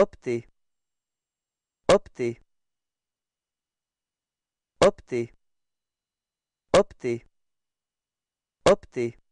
opter opter opter opter opter